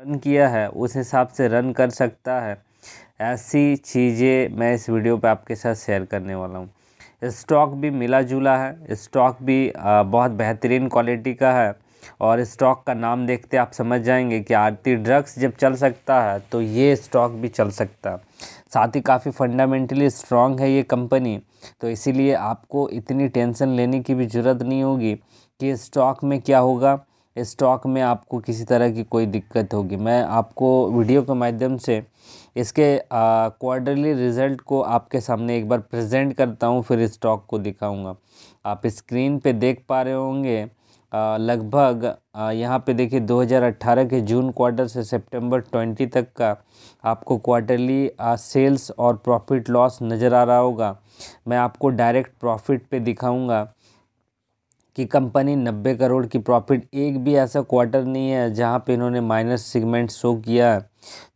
run किया है उस हिसाब से रन कर सकता है ऐसी चीज़ें मैं इस वीडियो पे आपके साथ शेयर करने वाला हूँ स्टॉक भी मिला जुला है स्टॉक भी बहुत बेहतरीन क्वालिटी का है और स्टॉक का नाम देखते आप समझ जाएंगे कि आरती ड्रग्स जब चल सकता है तो ये स्टॉक भी चल सकता है साथ ही काफ़ी फंडामेंटली स्ट्रॉन्ग है ये कंपनी तो इसीलिए आपको इतनी टेंशन लेने की भी ज़रूरत नहीं होगी कि स्टॉक में क्या होगा स्टॉक में आपको किसी तरह की कोई दिक्कत होगी मैं आपको वीडियो के माध्यम से इसके क्वार्टरली रिज़ल्ट को आपके सामने एक बार प्रेजेंट करता हूँ फिर स्टॉक को दिखाऊंगा आप स्क्रीन पे देख पा रहे होंगे लगभग यहाँ पे देखिए 2018 के जून क्वार्टर से सितंबर 20 तक का आपको क्वार्टरली सेल्स और प्रॉफिट लॉस नज़र आ रहा होगा मैं आपको डायरेक्ट प्रॉफिट पे दिखाऊंगा कि कंपनी 90 करोड़ की प्रॉफिट एक भी ऐसा क्वार्टर नहीं है जहां पे इन्होंने माइनस सेगमेंट शो किया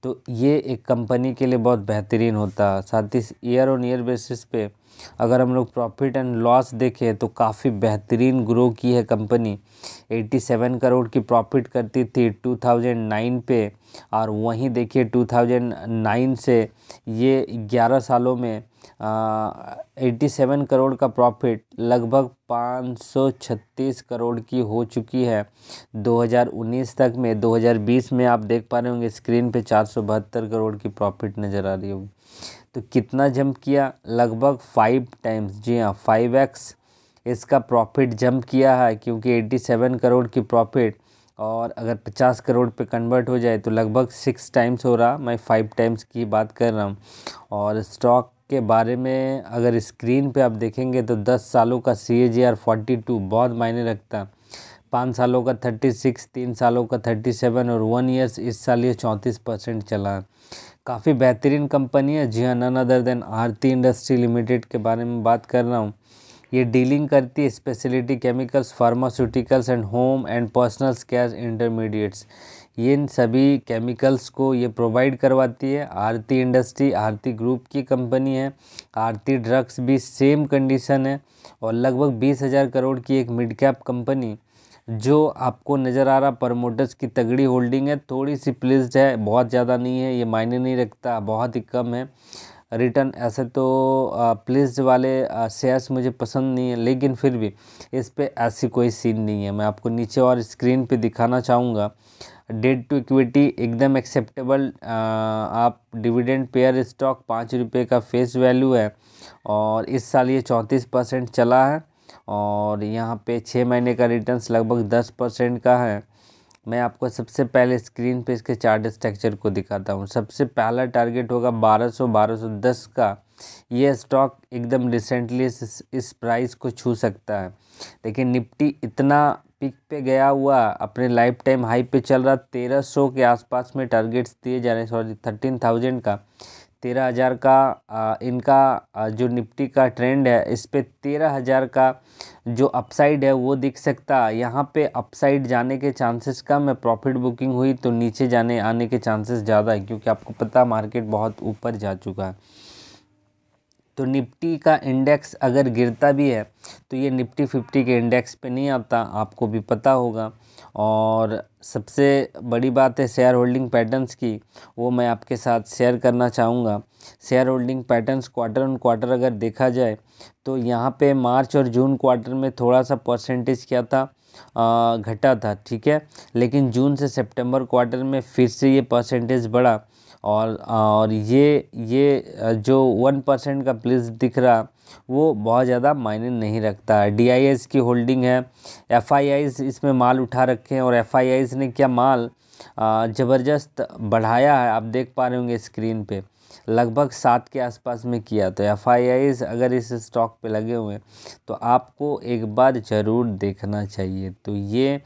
तो ये एक कंपनी के लिए बहुत बेहतरीन होता साथ ही ईयर ऑन ईयर बेसिस पे अगर हम लोग प्रॉफिट एंड लॉस देखें तो काफ़ी बेहतरीन ग्रो की है कंपनी 87 करोड़ की प्रॉफिट करती थी 2009 पे और वहीं देखिए 2009 से ये 11 सालों में एट्टी सेवन करोड़ का प्रॉफिट लगभग पाँच सौ छत्तीस करोड़ की हो चुकी है 2019 तक में 2020 में आप देख पा रहे होंगे स्क्रीन पे चार सौ बहत्तर करोड़ की प्रॉफिट नज़र आ रही होगी तो कितना जंप किया लगभग फाइव टाइम्स जी हाँ फाइव एक्स इसका प्रॉफिट जंप किया है क्योंकि 87 करोड़ की प्रॉफिट और अगर 50 करोड़ पे कन्वर्ट हो जाए तो लगभग सिक्स टाइम्स हो रहा मैं फाइव टाइम्स की बात कर रहा हूँ और स्टॉक के बारे में अगर स्क्रीन पे आप देखेंगे तो 10 सालों का C A G R forty two बहुत मायने रखता पाँच सालों का थर्टी सिक्स तीन सालों का थर्टी सेवन और वन ईयर्स इस साल ये चौंतीस परसेंट चला काफ़ी बेहतरीन कंपनी है जी हाँ none other than Aarti industry limited के बारे में बात कर रहा हूँ ये डीलिंग करती है speciality chemicals pharmaceuticals and home and personal care intermediates ये इन सभी केमिकल्स को ये प्रोवाइड करवाती है आरती इंडस्ट्री आरती ग्रुप की कंपनी है आरती ड्रग्स भी सेम कंडीशन है और लगभग बीस हज़ार करोड़ की एक मिड कैप कंपनी जो आपको नज़र आ रहा प्रमोटर्स की तगड़ी होल्डिंग है थोड़ी सी प्लिस्ड है बहुत ज़्यादा नहीं है ये मायने नहीं रखता बहुत ही कम है रिटर्न ऐसे तो प्लिस्ड वाले शेयर्स मुझे पसंद नहीं है लेकिन फिर भी इस पर ऐसी कोई सीन नहीं है मैं आपको नीचे और स्क्रीन पे दिखाना चाहूँगा डेट टू इक्विटी एकदम एक्सेप्टेबल आप डिविडेंड पेयर स्टॉक पाँच रुपये का फेस वैल्यू है और इस साल ये चौंतीस परसेंट चला है और यहाँ पे छः महीने का रिटर्न्स लगभग दस परसेंट का है मैं आपको सबसे पहले स्क्रीन पे इसके चार्ट स्ट्रक्चर को दिखाता हूँ सबसे पहला टारगेट होगा बारह सौ बारह सौ दस का ये स्टॉक एकदम रिसेंटली इस, प्राइस को छू सकता है लेकिन निफ्टी इतना पिक पे गया हुआ अपने लाइफ टाइम हाई पे चल रहा तेरह सौ के आसपास में टारगेट्स दिए जा रहे हैं सॉरी थर्टीन थाउजेंड का तेरह हज़ार का आ, इनका आ, जो निफ्टी का ट्रेंड है इस पर तेरह हज़ार का जो अपसाइड है वो दिख सकता है यहाँ पे अपसाइड जाने के चांसेस कम है प्रॉफिट बुकिंग हुई तो नीचे जाने आने के चांसेस ज़्यादा है क्योंकि आपको पता मार्केट बहुत ऊपर जा चुका है तो निफ्टी का इंडेक्स अगर गिरता भी है तो ये निफ्टी फिफ्टी के इंडेक्स पे नहीं आता आपको भी पता होगा और सबसे बड़ी बात है शेयर होल्डिंग पैटर्न्स की वो मैं आपके साथ शेयर करना चाहूँगा share holding patterns quarter on quarter अगर देखा जाए तो यहाँ पे मार्च और जून क्वार्टर में थोड़ा सा परसेंटेज क्या था घटा था ठीक है लेकिन जून से सेप्टेम्बर क्वार्टर में फिर से ये परसेंटेज बढ़ा और और ये ये जो वन परसेंट का प्लीज दिख रहा वो बहुत ज़्यादा मायने नहीं रखता है डी की होल्डिंग है एफ इसमें माल उठा रखे हैं और एफ ने क्या माल ज़बरदस्त बढ़ाया है आप देख पा रहे होंगे स्क्रीन पे लगभग सात के आसपास में किया तो एफ अगर इस स्टॉक पे लगे हुए हैं तो आपको एक बार ज़रूर देखना चाहिए तो ये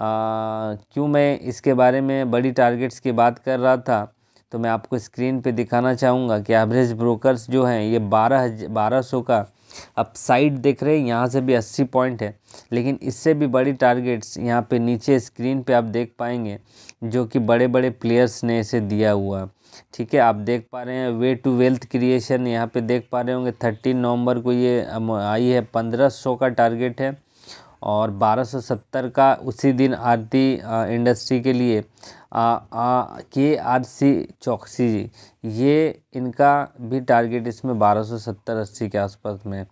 क्यों मैं इसके बारे में बड़ी टारगेट्स की बात कर रहा था तो मैं आपको स्क्रीन पे दिखाना चाहूँगा कि एवरेज ब्रोकर्स जो हैं ये बारह बारह सौ का अब साइड देख रहे हैं यहाँ से भी अस्सी पॉइंट है लेकिन इससे भी बड़ी टारगेट्स यहाँ पे नीचे स्क्रीन पे आप देख पाएंगे जो कि बड़े बड़े प्लेयर्स ने इसे दिया हुआ ठीक है आप देख पा रहे हैं वे टू वेल्थ क्रिएशन यहाँ पे देख पा रहे होंगे थर्टीन नवंबर को ये आई है पंद्रह सौ का टारगेट है और 1270 का उसी दिन आरती इंडस्ट्री के लिए के आर सी चौकसी जी ये इनका भी टारगेट इसमें 1270 80 के आसपास में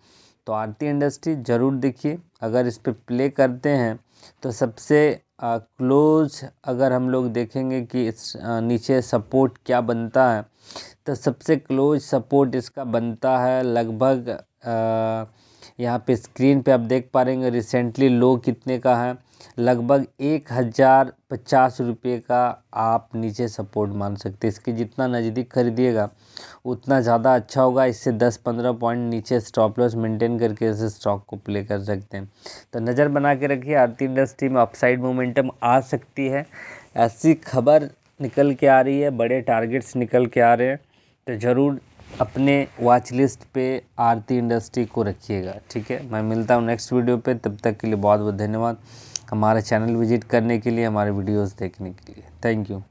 तो आरती इंडस्ट्री ज़रूर देखिए अगर इस पर प्ले करते हैं तो सबसे क्लोज अगर हम लोग देखेंगे कि इस नीचे सपोर्ट क्या बनता है तो सबसे क्लोज सपोर्ट इसका बनता है लगभग यहाँ पे स्क्रीन पे आप देख पा रहे हैं रिसेंटली लो कितने का है लगभग एक हज़ार पचास रुपये का आप नीचे सपोर्ट मान सकते हैं इसके जितना नज़दीक खरीदिएगा उतना ज़्यादा अच्छा होगा इससे दस पंद्रह पॉइंट नीचे स्टॉप लॉस मेंटेन करके इसे स्टॉक को प्ले कर सकते हैं तो नज़र बना के रखिए आरती इंडस्ट्री में अपसाइड मोमेंटम आ सकती है ऐसी खबर निकल के आ रही है बड़े टारगेट्स निकल के आ रहे हैं तो ज़रूर अपने वॉच लिस्ट पे आरती इंडस्ट्री को रखिएगा ठीक है मैं मिलता हूँ नेक्स्ट वीडियो पे तब तक के लिए बहुत बहुत धन्यवाद हमारा चैनल विजिट करने के लिए हमारे वीडियोस देखने के लिए थैंक यू